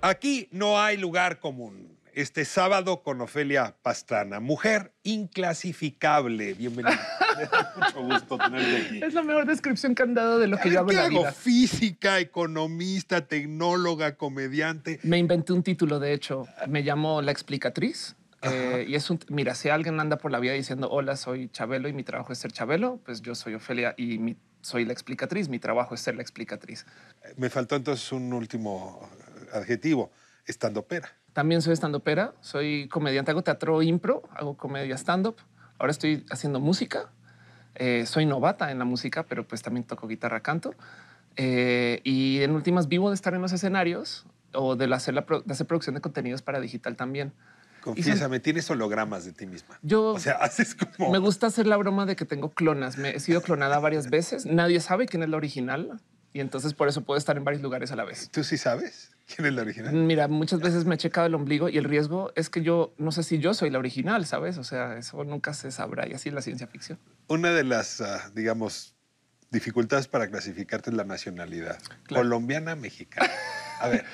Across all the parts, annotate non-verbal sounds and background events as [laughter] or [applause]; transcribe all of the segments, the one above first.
Aquí no hay lugar común. Este sábado con Ofelia Pastrana, mujer inclasificable. Bienvenida. [laughs] Mucho gusto tenerte aquí. Es la mejor descripción que han dado de lo que yo hago en la vida. Física, economista, tecnóloga, comediante. Me inventé un título, de hecho. Me llamo La Explicatriz. Eh, y es un, mira, si alguien anda por la vida diciendo, hola, soy Chabelo y mi trabajo es ser Chabelo, pues yo soy Ofelia y soy la explicatriz, mi trabajo es ser la explicatriz. Me faltó entonces un último adjetivo, estandopera. También soy estandopera, soy comediante, hago teatro impro, hago comedia stand-up. Ahora estoy haciendo música. Eh, soy novata en la música, pero pues también toco guitarra, canto. Eh, y en últimas vivo de estar en los escenarios o de, hacer, la, de hacer producción de contenidos para digital también. me tienes hologramas de ti misma. Yo, o sea, [laughs] Me gusta hacer la broma de que tengo clonas. Me he sido clonada varias veces. Nadie sabe quién es la original y entonces por eso puedo estar en varios lugares a la vez. ¿Tú sí sabes quién es la original? Mira, muchas veces me he checado el ombligo y el riesgo es que yo no sé si yo soy la original, ¿sabes? O sea, eso nunca se sabrá y así es la ciencia ficción. Una de las, ah, digamos, dificultades para clasificarte es la nacionalidad. Colombiana, mexicana. [laughs] A ver,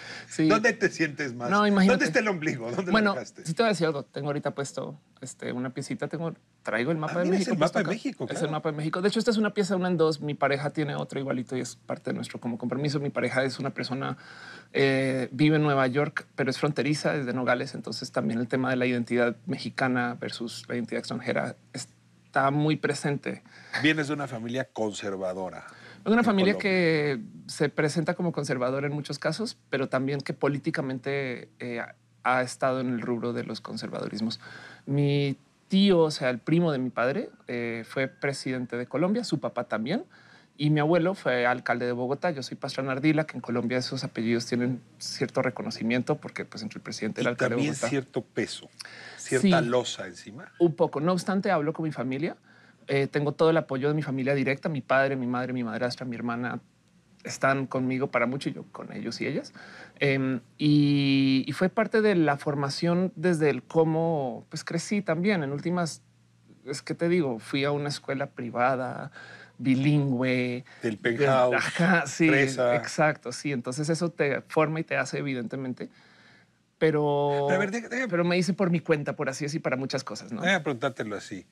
¿dónde te sientes más? No, imagínate. ¿Dónde está el ombligo? ¿Dónde bueno, lo si te voy a decir algo, tengo ahorita puesto este, una piecita, tengo, traigo el mapa ah, de pues México. Es el mapa de México, Es el mapa de México. De hecho, esta es una pieza, una en dos. Mi pareja tiene otro igualito y es parte de nuestro como compromiso. Mi pareja es una persona, eh, vive en Nueva York, pero es fronteriza desde Nogales. Entonces también el tema de la identidad mexicana versus la identidad extranjera está muy presente. Vienes de una familia conservadora una familia que se presenta como conservadora en muchos casos, pero también que políticamente eh, ha estado en el rubro de los conservadurismos. Mi tío, o sea, el primo de mi padre, eh, fue presidente de Colombia, su papá también, y mi abuelo fue alcalde de Bogotá. Yo soy Pastrana Ardila, que en Colombia esos apellidos tienen cierto reconocimiento porque pues entre el presidente y el alcalde de Bogotá. También cierto peso, cierta losa encima. Un poco. No obstante, hablo con mi familia eh, tengo todo el apoyo de mi familia directa, mi padre, mi madre, mi madrastra, mi hermana, están conmigo para mucho y yo con ellos y ellas. Eh, y, fue parte de la formación desde el cómo pues crecí también. En últimas, es que te digo, fui a una escuela privada, bilingüe. Del penthouse. ajá, sí, presa. exacto, sí. Entonces eso te forma y te hace evidentemente. Pero, pero, pero me hice por mi cuenta, por así decir, para muchas cosas, ¿no? Voy preguntártelo así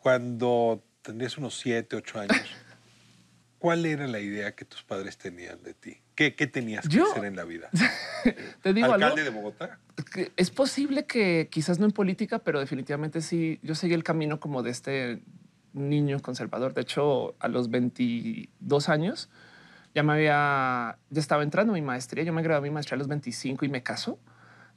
cuando tenías unos 7, 8 años, [laughs] ¿cuál era la idea que tus padres tenían de ti? ¿Qué, tenías que hacer en la vida? [laughs] Te digo ¿Alcalde de Bogotá? Es posible que quizás no en política, pero definitivamente sí. Yo seguí el camino como de este niño conservador. De hecho, a los 22 años ya me había, ya estaba entrando mi maestría. Yo me gradué mi maestría a los 25 y me casó.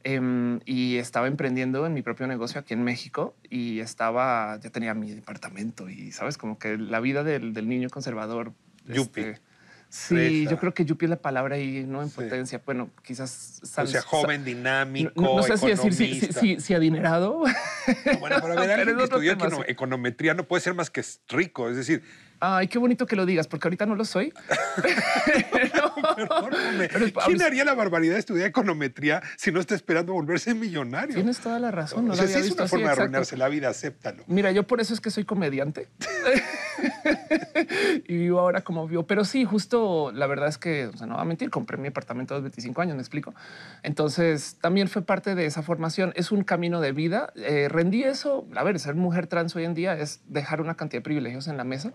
Em, y estaba emprendiendo en mi propio negocio aquí en México y estaba, ya tenía mi departamento y sabes, como que la vida del, niño conservador. Yupi. Este, sí, yo creo que yupi es la palabra ahí, ¿no? En potencia. Bueno, quizás... o sea, joven, dinámico, No, sé si decir si, adinerado. bueno, pero a ver, [laughs] que econometría no puede ser más que rico. Es decir, Ay, qué bonito que lo digas, porque ahorita no lo soy. [laughs] [laughs] Pero... Pues, ¿Quién haría la barbaridad de estudiar econometría si no está esperando volverse millonario? Tienes toda la razón. No o si es una forma de arruinarse la vida, acéptalo. Mira, yo por eso es que soy comediante. [laughs] y vivo ahora como vivo. Pero sí, justo la verdad es que, o sea, no va a mentir, compré mi apartamento a los 25 años, me explico. Entonces, también fue parte de esa formación. Es un camino de vida. Eh, rendí eso. A ver, ser mujer trans hoy en día es dejar una cantidad de privilegios en la mesa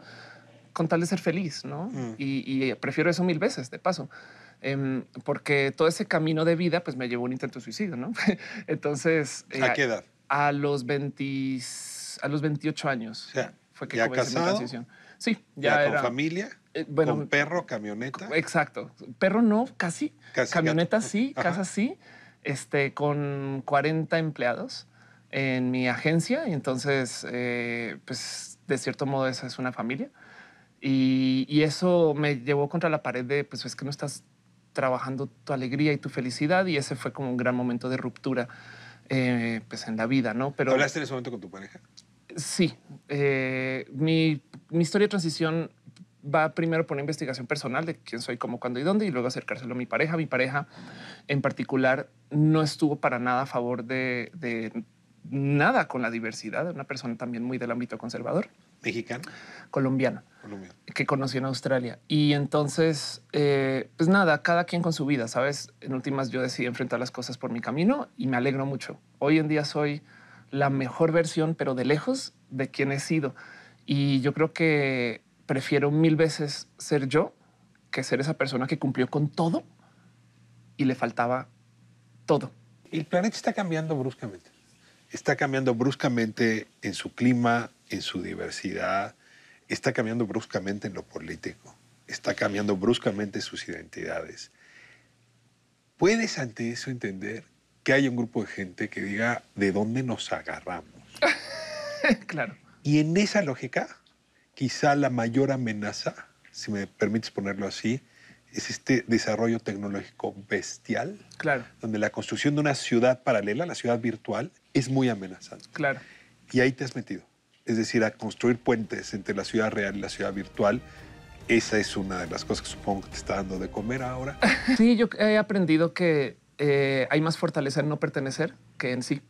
con tal de ser feliz, ¿no? Mm. Y, prefiero eso mil veces, de paso. Em, porque todo ese camino de vida pues me llevó a un intento de suicidio, ¿no? [laughs] Entonces... ¿A eh, qué edad? A, los, 20, a los 28 años fue que ¿Ya casado? mi transición. Sí, ya, ¿Con familia? Eh, ¿Con perro, camioneta? Exacto. Perro no, casi. camioneta sí, casa sí. Este, con 40 empleados en mi agencia. Y entonces, eh, pues, de cierto modo, esa es una familia. Y, eso me llevó contra la pared de, pues es que no estás trabajando tu alegría y tu felicidad y ese fue como un gran momento de ruptura eh, pues en la vida, ¿no? Pero, ¿Hablaste en ese momento con tu pareja? Sí. Eh, mi, mi, historia de transición va primero por una investigación personal de quién soy, cómo, cuándo y dónde y luego acercárselo a mi pareja. Mi pareja en particular no estuvo para nada a favor de, de nada con la diversidad, una persona también muy del ámbito conservador. ¿Mexicana? Colombiana. Que conocí en Australia. Y entonces, eh, pues nada, cada quien con su vida, ¿sabes? En últimas yo decidí enfrentar las cosas por mi camino y me alegro mucho. Hoy en día soy la mejor versión, pero de lejos, de quien he sido. Y yo creo que prefiero mil veces ser yo que ser esa persona que cumplió con todo y le faltaba todo. El planeta está cambiando bruscamente. Está cambiando bruscamente en su clima, en su diversidad, está cambiando bruscamente en lo político, está cambiando bruscamente sus identidades. ¿Puedes ante eso entender que hay un grupo de gente que diga de dónde nos agarramos? [laughs] claro. Y en esa lógica, quizá la mayor amenaza, si me permites ponerlo así, es este desarrollo tecnológico bestial, claro. donde la construcción de una ciudad paralela, la ciudad virtual, es muy amenazante. Claro. Y ahí te has metido es decir, a construir puentes entre la ciudad real y la ciudad virtual. Esa es una de las cosas que supongo que te está dando de comer ahora. [laughs] Sí, yo he aprendido que eh, hay más fortaleza en no pertenecer que en sí.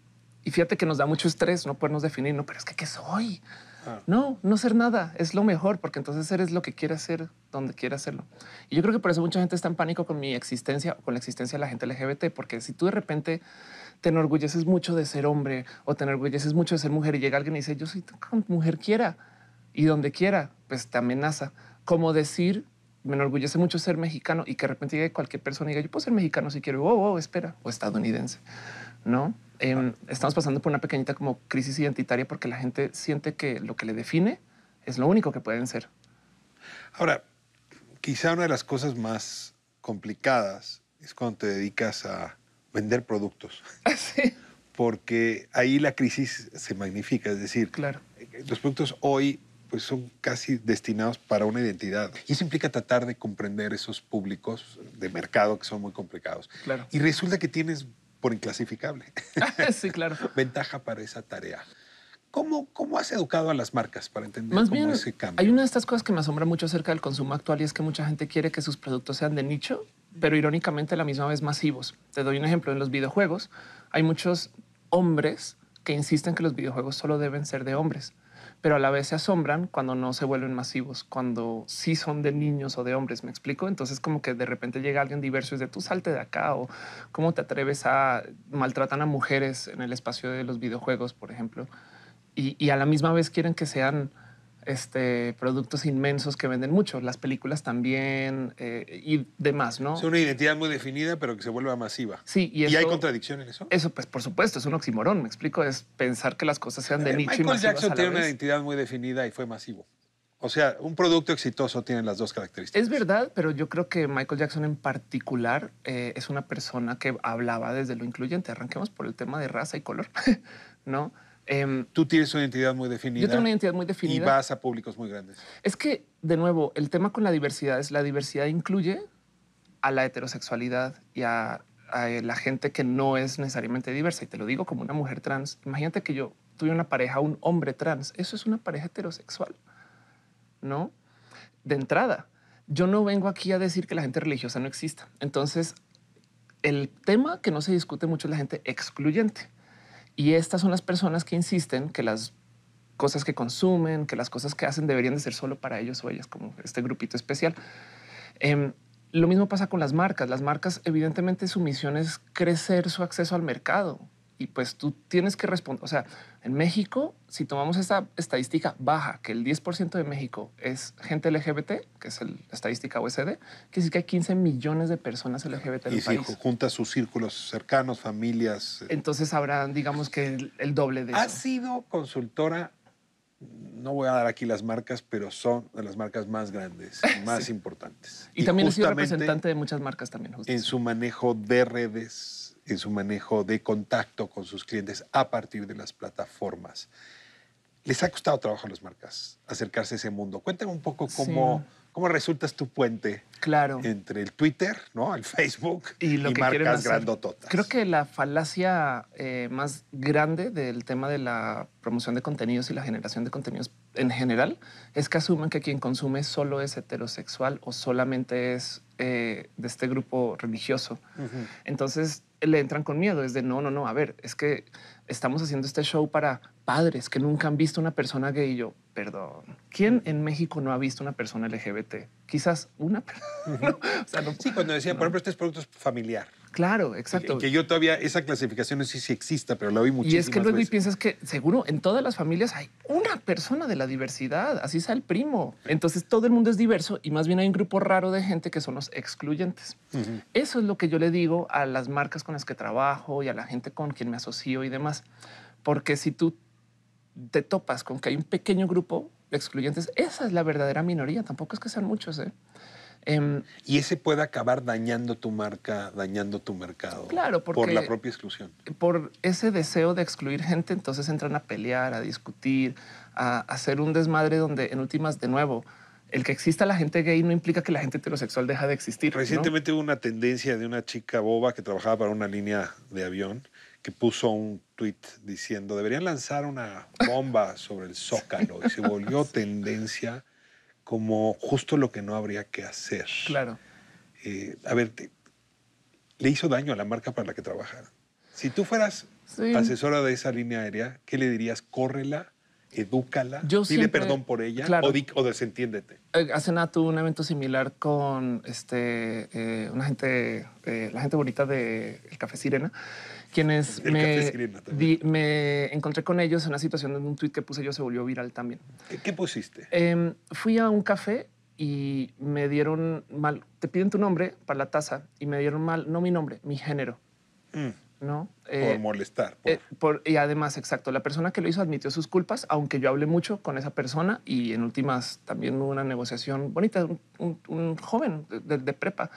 Y fíjate que nos da mucho estrés no podernos definir, no, pero es que ¿qué soy? Ah. No, no ser nada es lo mejor, porque entonces eres lo que quiere ser, donde quieras hacerlo. Y yo creo que por eso mucha gente está en pánico con mi existencia o con la existencia de la gente LGBT, porque si tú de repente te enorgulleces mucho de ser hombre o te enorgulleces mucho de ser mujer y llega alguien y dice, yo soy mujer quiera y donde quiera, pues te amenaza. Como decir, me enorgullece mucho ser mexicano y que de repente llegue cualquier persona y diga, yo puedo ser mexicano si quiero, oh, oh, espera, o estadounidense, ¿no? Em, estamos pasando por una pequeñita como crisis identitaria porque la gente siente que lo que le define es lo único que pueden ser. Ahora, quizá una de las cosas más complicadas es cuando te dedicas a vender productos. [laughs] Ah, Porque ahí la crisis se magnifica, es decir, los productos hoy pues son casi destinados para una identidad. Y eso implica tratar de comprender esos públicos de mercado que son muy complicados. Y resulta que tienes por inclasificable. [laughs] claro. [laughs] Ventaja para esa tarea. ¿Cómo, ¿Cómo, has educado a las marcas para entender cómo se ese cambio? Hay una de estas cosas que me asombra mucho acerca del consumo actual y es que mucha gente quiere que sus productos sean de nicho pero irónicamente a la misma vez masivos. Te doy un ejemplo. En los videojuegos hay muchos hombres que insisten que los videojuegos solo deben ser de hombres, pero a la vez se asombran cuando no se vuelven masivos, cuando sí son de niños o de hombres, ¿me explico? Entonces como que de repente llega alguien diverso y es de tú salte de acá o cómo te atreves a maltratan a mujeres en el espacio de los videojuegos, por ejemplo, y a la misma vez quieren que sean este, productos inmensos que venden mucho, las películas también eh, y demás, ¿no? Es una identidad muy definida, pero que se vuelva masiva. Sí, y, hay contradicción en eso. Eso, pues, por supuesto, es un oximorón, me explico, es pensar que las cosas sean de eh, nicho Michael y Jackson a la tiene una identidad muy definida y fue masivo. O sea, un producto exitoso tiene las dos características. Es verdad, pero yo creo que Michael Jackson en particular eh, es una persona que hablaba desde lo incluyente. Arranquemos por el tema de raza y color, [laughs] ¿no? Em, tú tienes una identidad muy definida. una identidad muy definida. Y vas a públicos muy grandes. Es que, de nuevo, el tema con la diversidad es la diversidad incluye a la heterosexualidad y a, a la gente que no es necesariamente diversa. Y te lo digo como una mujer trans. Imagínate que yo tuve una pareja, un hombre trans. Eso es una pareja heterosexual, ¿no? De entrada, yo no vengo aquí a decir que la gente religiosa no exista. Entonces, el tema que no se discute mucho es la gente excluyente. Y estas son las personas que insisten que las cosas que consumen, que las cosas que hacen deberían de ser solo para ellos o ellas, como este grupito especial. Em, lo mismo pasa con las marcas. Las marcas, evidentemente, su misión es crecer su acceso al mercado, y pues tú tienes que responder. O sea, en México, si tomamos esta estadística baja, que el 10% de México es gente LGBT, que es la estadística OSD, que sí que hay 15 millones de personas LGBT en el país. Y juntas sus círculos cercanos, familias. Eh. Entonces habrán, digamos que el, doble de. ¿Ha sido consultora? No voy a dar aquí las marcas, pero son de las marcas más grandes, [laughs] más importantes. Y, también ha sido representante de muchas marcas también. en su manejo de redes en su manejo de contacto con sus clientes a partir de las plataformas. Les ha costado trabajo a las marcas acercarse a ese mundo. Cuéntame un poco cómo, resulta resultas tu puente claro. entre el Twitter, ¿no? el Facebook y, lo marcas grandototas. Creo que la falacia eh, más grande del tema de la promoción de contenidos y la generación de contenidos en general es que asumen que quien consume solo es heterosexual o solamente es eh, de este grupo religioso. Entonces, le entran con miedo. Es de no, no, no. A ver, es que estamos haciendo este show para padres que nunca han visto una persona gay. Y yo, perdón, ¿quién en México no ha visto una persona LGBT? Quizás una. [laughs] sí, cuando decía, por ejemplo, este es producto familiar. Claro, exacto. Que yo todavía, esa clasificación no sé si exista, pero la vi veces. Y es que luego piensas que seguro en todas las familias hay una persona de la diversidad, así sea el primo. Entonces todo el mundo es diverso y más bien hay un grupo raro de gente que son los excluyentes. Eso es lo que yo le digo a las marcas con las que trabajo y a la gente con quien me asocio y demás. Porque si tú te topas con que hay un pequeño grupo de excluyentes, esa es la verdadera minoría, tampoco es que sean muchos, ¿eh? Em, y ese puede acabar dañando tu marca, dañando tu mercado. Claro, porque, por la propia exclusión. Por ese deseo de excluir gente, entonces entran a pelear, a discutir, a, hacer un desmadre donde en últimas, de nuevo, el que exista la gente gay no implica que la gente heterosexual deja de existir. Recientemente hubo una tendencia de una chica boba que trabajaba para una línea de avión que puso un tweet diciendo deberían lanzar una bomba sobre el zócalo y se volvió [laughs] tendencia como justo lo que no habría que hacer. Claro. Eh, a ver, le hizo daño a la marca para la que trabaja. Si tú fueras asesora de esa línea aérea, ¿qué le dirías? Córrela, edúcala, Yo dile perdón por ella o, desentiéndete. Eh, Hace nada tuve un evento similar con este, eh, una gente, la gente bonita del Café Sirena quienes me, me, encontré con ellos en una situación en un tweet que puse yo se volvió viral también. ¿Qué, pusiste? Em, fui a un café y me dieron mal, te piden tu nombre para la taza y me dieron mal, no mi nombre, mi género. Mm. ¿no? por eh, molestar. Eh, por... y además, exacto, la persona que lo hizo admitió sus culpas, aunque yo hablé mucho con esa persona y en últimas también hubo una negociación bonita, un, un, joven de, de, prepa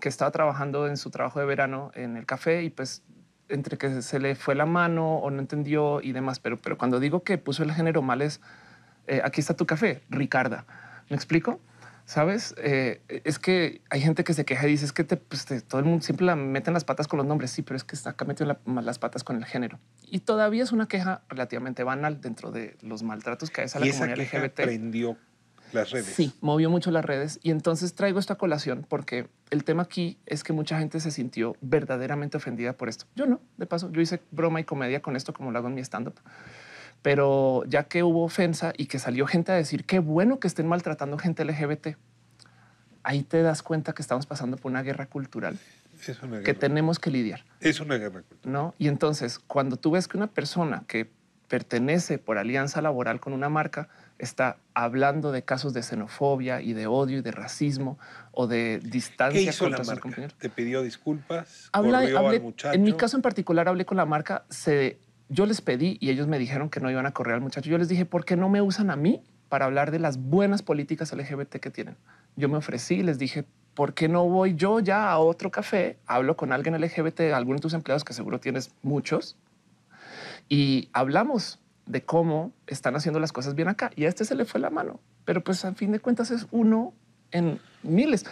que estaba trabajando en su trabajo de verano en el café y pues entre que se le fue la mano o no entendió y demás. Pero, pero cuando digo que puso el género mal es, eh, aquí está tu café, Ricarda. ¿Me explico? ¿Sabes? Eh, es que hay gente que se queja y dice, es que te, pues, todo el mundo siempre la meten las patas con los nombres. Sí, pero es que está acá metió las patas con el género. Y todavía es una queja relativamente banal dentro de los maltratos que hay a la ¿Y LGBT. Las redes. Sí, movió mucho las redes. Y entonces traigo esta colación porque el tema aquí es que mucha gente se sintió verdaderamente ofendida por esto. Yo no, de paso, yo hice broma y comedia con esto como lo hago en mi stand-up. Pero ya que hubo ofensa y que salió gente a decir qué bueno que estén maltratando gente LGBT, ahí te das cuenta que estamos pasando por una guerra cultural. que tenemos que lidiar. Es una guerra cultural. ¿no? Y entonces, cuando tú ves que una persona que pertenece por alianza laboral con una marca está hablando de casos de xenofobia y de odio y de racismo o de distancia con hizo la marca? ¿Te pidió disculpas? hablé, En mi caso en particular hablé con la marca, se, yo les pedí y ellos me dijeron que no iban a correr al muchacho. Yo les dije, ¿por qué no me usan a mí para hablar de las buenas políticas LGBT que tienen? Yo me ofrecí y les dije, ¿por qué no voy yo ya a otro café? Hablo con alguien LGBT, alguno de tus empleados, que seguro tienes muchos, y hablamos de cómo están haciendo las cosas bien acá. Y a este se le fue la mano, pero pues a fin de cuentas es uno en miles.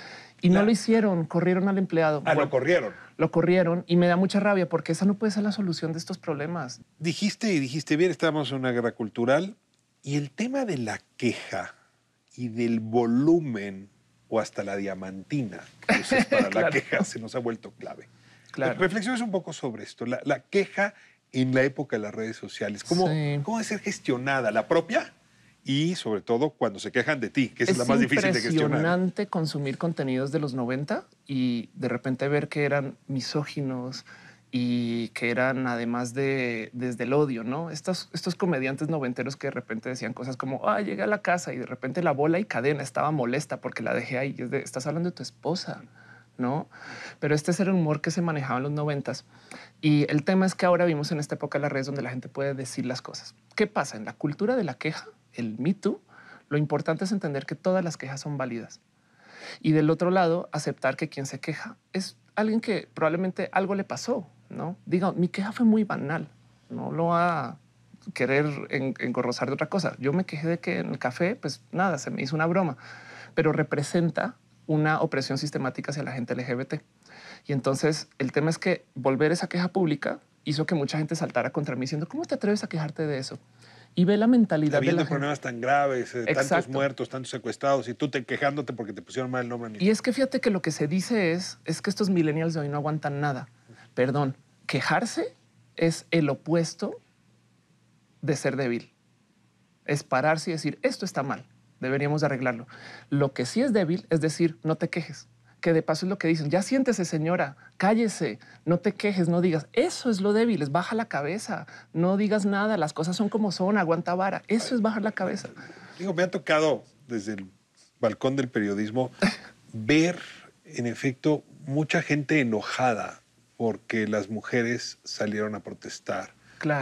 Y no, lo hicieron, corrieron al empleado. Ah, lo corrieron. Lo corrieron y me da mucha rabia porque esa no puede ser la solución de estos problemas. Dijiste y dijiste bien, estamos en una guerra cultural y el tema de la queja y del volumen o hasta la diamantina, pues, es para [laughs] la queja se nos ha vuelto clave. Claro. Reflexiones un poco sobre esto. la queja en la época de las redes sociales? ¿Cómo, ¿cómo ser gestionada? ¿La propia? Y sobre todo cuando se quejan de ti, que es, la más difícil de gestionar. Es impresionante consumir contenidos de los 90 y de repente ver que eran misóginos, y que eran además de desde el odio, ¿no? Estos, estos comediantes noventeros que de repente decían cosas como, ah, llegué a la casa y de repente la bola y cadena estaba molesta porque la dejé ahí. estás hablando de tu esposa. ¿no? Pero este es el humor que se manejaba en los noventas. Y el tema es que ahora vimos en esta época las redes donde la gente puede decir las cosas. ¿Qué pasa? En la cultura de la queja, el Me lo importante es entender que todas las quejas son válidas. Y del otro lado, aceptar que quien se queja es alguien que probablemente algo le pasó, ¿no? Diga, mi queja fue muy banal, no lo va a querer engorrosar de otra cosa. Yo me quejé de que en el café, pues nada, se me hizo una broma, pero representa una opresión sistemática hacia la gente LGBT. Y entonces el tema es que volver esa queja pública hizo que mucha gente saltara contra mí diciendo, ¿cómo te atreves a quejarte de eso? Y ve la mentalidad de la problemas tan graves, eh, tantos muertos, tantos secuestrados, y tú te quejándote porque te pusieron mal el nombre. Y es que fíjate que lo que se dice es, es que estos millennials de hoy no aguantan nada. Perdón, quejarse es el opuesto de ser débil. Es pararse y decir, esto está mal deberíamos arreglarlo. Lo que sí es débil es decir, no te quejes, que de paso es lo que dicen, ya siéntese señora, cállese, no te quejes, no digas, eso es lo débil, es baja la cabeza, no digas nada, las cosas son como son, aguanta vara, eso es bajar la cabeza. Digo, me ha tocado desde el balcón del periodismo [laughs] ver, en efecto, mucha gente enojada porque las mujeres salieron a protestar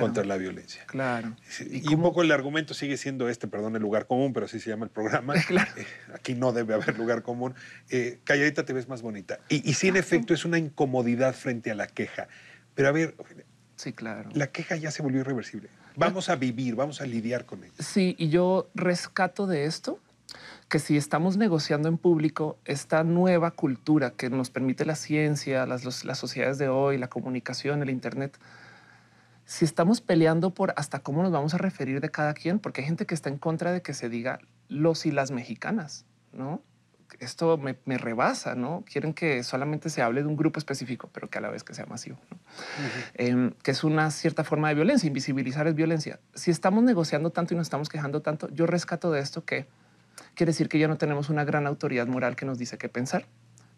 contra la violencia. Claro. Y, un poco el argumento sigue siendo este, perdón, el lugar común, pero así se llama el programa. [laughs] Eh, aquí no debe haber lugar común. Eh, calladita te ves más bonita. Y, sí, en efecto, es una incomodidad frente a la queja. Pero a ver, sí, claro. la queja ya se volvió irreversible. Vamos a vivir, vamos a lidiar con ella. Sí, y yo rescato de esto que si estamos negociando en público esta nueva cultura que nos permite la ciencia, las sociedades de hoy, la comunicación, el Internet, si estamos peleando por hasta cómo nos vamos a referir de cada quien, porque hay gente que está en contra de que se diga los y las mexicanas, ¿no? Esto me, rebasa, ¿no? Quieren que solamente se hable de un grupo específico, pero que a la vez que sea masivo, em, que es una cierta forma de violencia, invisibilizar es violencia. Si estamos negociando tanto y nos estamos quejando tanto, yo rescato de esto que quiere decir que ya no tenemos una gran autoridad moral que nos dice qué pensar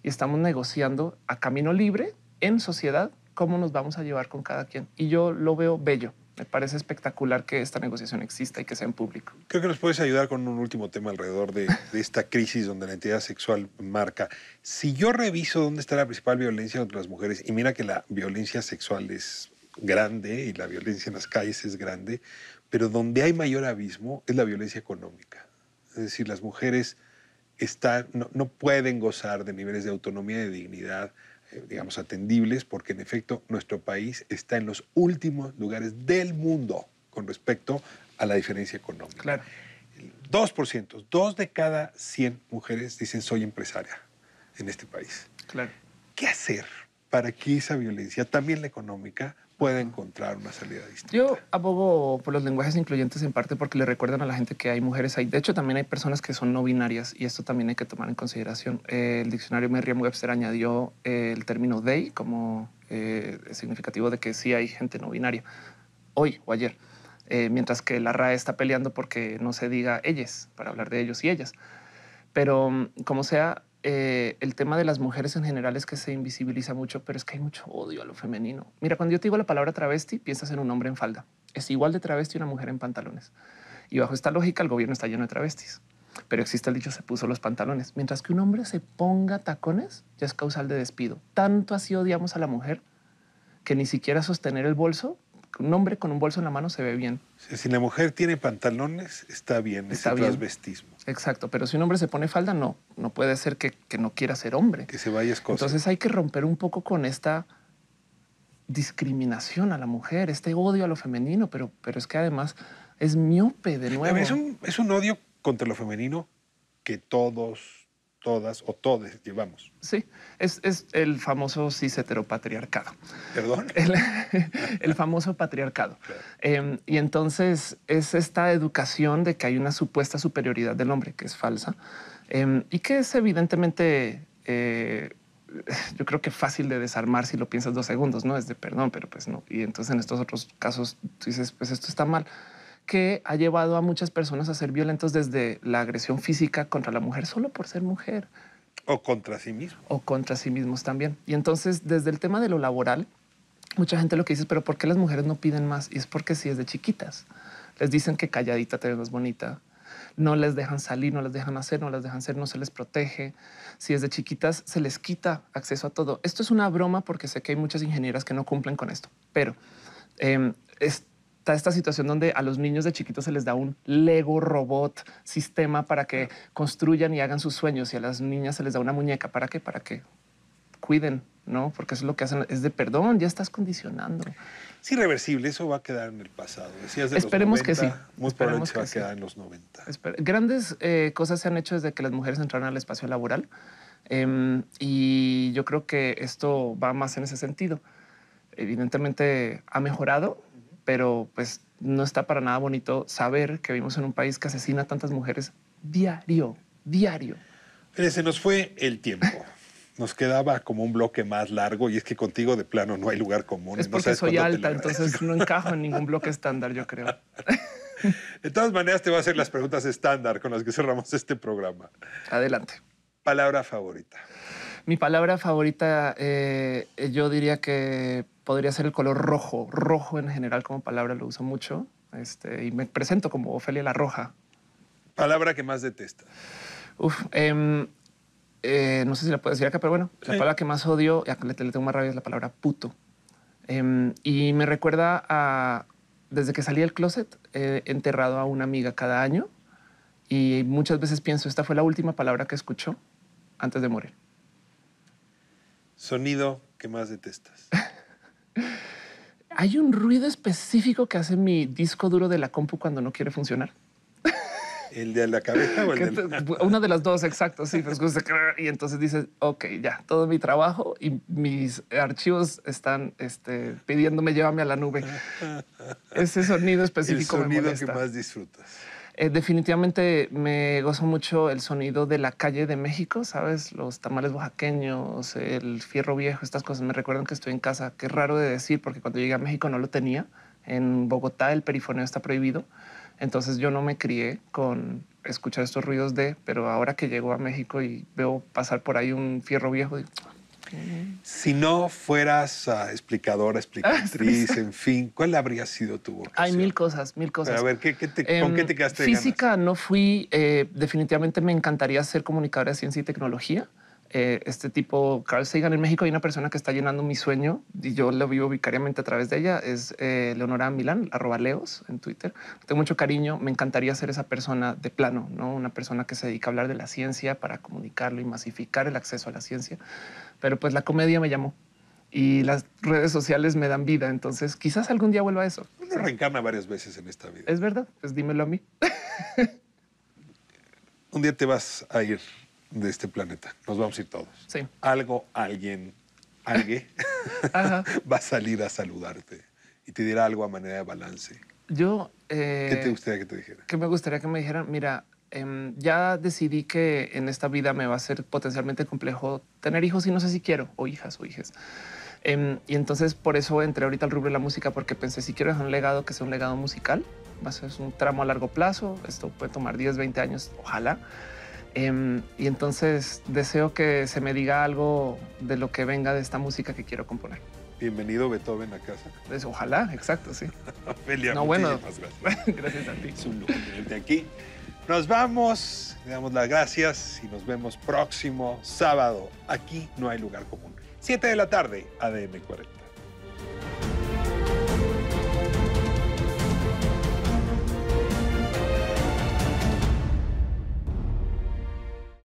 y estamos negociando a camino libre en sociedad cómo nos vamos a llevar con cada quien. Y yo lo veo bello. Me parece espectacular que esta negociación exista y que sea en público. Creo que nos puedes ayudar con un último tema alrededor de, esta crisis donde la entidad sexual marca. Si yo reviso dónde está la principal violencia contra las mujeres, y mira que la violencia sexual es grande y la violencia en las calles es grande, pero donde hay mayor abismo es la violencia económica. Es decir, las mujeres no, pueden gozar de niveles de autonomía y de dignidad digamos, atendibles, porque en efecto nuestro país está en los últimos lugares del mundo con respecto a la diferencia económica. Claro. 2%, dos de cada 100 mujeres dicen soy empresaria en este país. Claro. ¿Qué hacer para que esa violencia, también la económica, puede encontrar una salida distinta. Yo abogo por los lenguajes incluyentes en parte porque le recuerdan a la gente que hay mujeres ahí. De hecho, también hay personas que son no binarias y esto también hay que tomar en consideración. el diccionario Merriam Webster añadió eh, el término they como eh, significativo de que sí hay gente no binaria hoy o ayer. Eh, mientras que la RAE está peleando porque no se diga ellas para hablar de ellos y ellas. Pero mm, como sea, eh, el tema de las mujeres en general es que se invisibiliza mucho, pero es que hay mucho odio a lo femenino. Mira, cuando yo te digo la palabra travesti, piensas en un hombre en falda. Es igual de travesti una mujer en pantalones. Y bajo esta lógica, el gobierno está lleno de travestis. Pero existe el dicho, se puso los pantalones. Mientras que un hombre se ponga tacones, ya es causal de despido. Tanto así odiamos a la mujer que ni siquiera sostener el bolso un hombre con un bolso en la mano se ve bien. Si la mujer tiene pantalones, está bien, está ese vestismo. Exacto, pero si un hombre se pone falda, no, no puede ser que, no quiera ser hombre. Que se vaya cosas Entonces hay que romper un poco con esta discriminación a la mujer, este odio a lo femenino, pero, pero es que además es miope de nuevo. es un odio contra lo femenino que todos todas o todes llevamos. Sí, es, es el famoso cis heteropatriarcado. ¿Perdón? [laughs] El, famoso patriarcado. Em, y entonces es esta educación de que hay una supuesta superioridad del hombre, que es falsa, em, y que es evidentemente... Eh, yo creo que fácil de desarmar si lo piensas dos segundos, ¿no? Es de perdón, pero pues no. Y entonces en estos otros casos tú dices, pues esto está mal que ha llevado a muchas personas a ser violentos desde la agresión física contra la mujer solo por ser mujer. O contra sí mismo. O contra sí mismos también. Y entonces, desde el tema de lo laboral, mucha gente lo que dice es, pero ¿por qué las mujeres no piden más? Y es porque si es de chiquitas. Les dicen que calladita te ves más bonita. No les dejan salir, no les dejan hacer, no les dejan ser, no se les protege. Si es de chiquitas se les quita acceso a todo. Esto es una broma porque sé que hay muchas ingenieras que no cumplen con esto, pero eh, está esta situación donde a los niños de chiquitos se les da un Lego robot sistema para que construyan y hagan sus sueños y a las niñas se les da una muñeca para que para que cuiden, ¿no? Porque eso es lo que hacen, es de perdón, ya estás condicionando. Es irreversible, eso va a quedar en el pasado. de Esperemos que sí. Muy probablemente va a quedar en los 90. Grandes eh, cosas se han hecho desde que las mujeres entraron al espacio laboral em, y yo creo que esto va más en ese sentido. Evidentemente ha mejorado, pero pues no está para nada bonito saber que vivimos en un país que asesina a tantas mujeres diario, diario. Pero se nos fue el tiempo. Nos quedaba como un bloque más largo y es que contigo de plano no hay lugar común. Es porque soy alta, entonces no encajo en ningún bloque [laughs] estándar, yo creo. [laughs] De todas maneras, te voy a hacer las preguntas estándar con las que cerramos este programa. Adelante. Palabra favorita. Mi palabra favorita, eh, yo diría que podría ser el color rojo. Rojo en general como palabra lo uso mucho. Este, y me presento como Ofelia la Roja. Palabra que más detesta. Uf, em, eh, no sé si la puedo decir acá, pero bueno, la palabra que más odio, y la le, le, tengo más rabia, es la palabra puto. Em, y me recuerda a, desde que salí del closet, he enterrado a una amiga cada año y muchas veces pienso, esta fue la última palabra que escuchó antes de morir. Sonido que más detestas. [laughs] Hay un ruido específico que hace mi disco duro de la compu cuando no quiere funcionar. ¿El de la cabeza o el de la... Una de las dos, exacto, sí. Pues, y entonces dices, ok, ya, todo mi trabajo y mis archivos están este, pidiéndome llévame a la nube. [laughs] Ese sonido específico El sonido que más disfrutas. Eh, definitivamente me gozo mucho el sonido de la calle de México, ¿sabes? Los tamales oaxaqueños, el fierro viejo, estas cosas me recuerdan que estoy en casa. Qué raro de decir, porque cuando llegué a México no lo tenía. En Bogotá el perifoneo está prohibido. Entonces yo no me crié con escuchar estos ruidos de, pero ahora que llego a México y veo pasar por ahí un fierro viejo, digo, si no fueras ah, explicadora, explicatriz, ah, en fin, ¿cuál habría sido tu vocación? Hay mil cosas, mil cosas. a ver, te, ¿con qué te em, quedaste? Física no fui, eh, definitivamente me encantaría ser comunicadora de ciencia y tecnología. Eh, este tipo, Carl Sagan, en México hay una persona que está llenando mi sueño y yo lo vivo vicariamente a través de ella, es eh, Leonora Milán, arroba Leos en Twitter. Tengo mucho cariño, me encantaría ser esa persona de plano, ¿no? una persona que se dedica a hablar de la ciencia para comunicarlo y masificar el acceso a la ciencia. Pero pues la comedia me llamó y las redes sociales me dan vida. Entonces, quizás algún día vuelva a eso. Uno reencarna varias veces en esta vida. Es verdad, pues dímelo a mí. [laughs] Un día te vas a ir de este planeta. Nos vamos a ir todos. Sí. Algo, alguien, alguien [laughs] [laughs] va a salir a saludarte y te dirá algo a manera de balance. Yo... Eh, ¿Qué te gustaría que te dijera? Que me gustaría que me dijeran, mira, em, ya decidí que en esta vida me va a ser potencialmente complejo tener hijos y no sé si quiero, o hijas o hijas. Em, y entonces por eso entré ahorita al rubro de la música, porque pensé, si quiero dejar un legado que sea un legado musical, va a ser un tramo a largo plazo, esto puede tomar 10, 20 años, ojalá. Em, y entonces deseo que se me diga algo de lo que venga de esta música que quiero componer. Bienvenido Beethoven a casa. Pues, ojalá, exacto, sí. [laughs] no, bueno. [laughs] gracias. a ti. Es un lujo tenerte aquí. Nos vamos, le damos las gracias y nos vemos próximo sábado. Aquí no hay lugar común. 7 de la tarde, ADM 40.